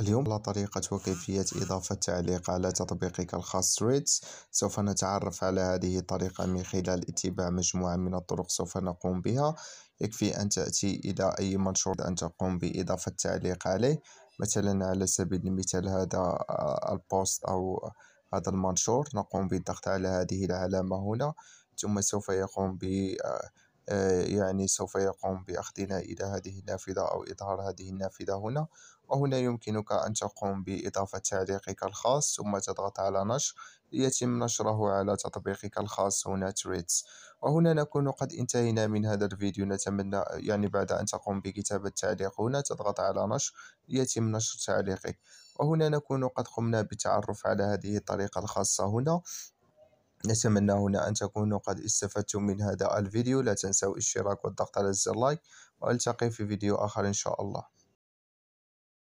اليوم على طريقة وكيفية إضافة تعليق على تطبيقك الخاص ريدز سوف نتعرف على هذه الطريقة من خلال اتباع مجموعة من الطرق سوف نقوم بها يكفي أن تأتي إلى أي منشور أن تقوم بإضافة تعليق عليه مثلا على سبيل المثال هذا آه، البوست أو هذا المنشور نقوم بالضغط على هذه العلامة هنا ثم سوف يقوم ب آه، آه، يعني سوف يقوم بأخذنا إلى هذه النافذة أو إظهار هذه النافذة هنا وهنا يمكنك أن تقوم بإضافة تعليقك الخاص ثم تضغط على نشر ليتم نشره على تطبيقك الخاص هنا تريدز وهنا نكون قد انتهينا من هذا الفيديو نتمنى يعني بعد أن تقوم بكتابة تعليق هنا تضغط على نشر ليتم نشر تعليقك وهنا نكون قد قمنا بالتعرف على هذه الطريقة الخاصة هنا نتمنى هنا أن تكونوا قد استفدتم من هذا الفيديو لا تنسوا الاشتراك والضغط على زر لايك وألتقي في فيديو آخر إن شاء الله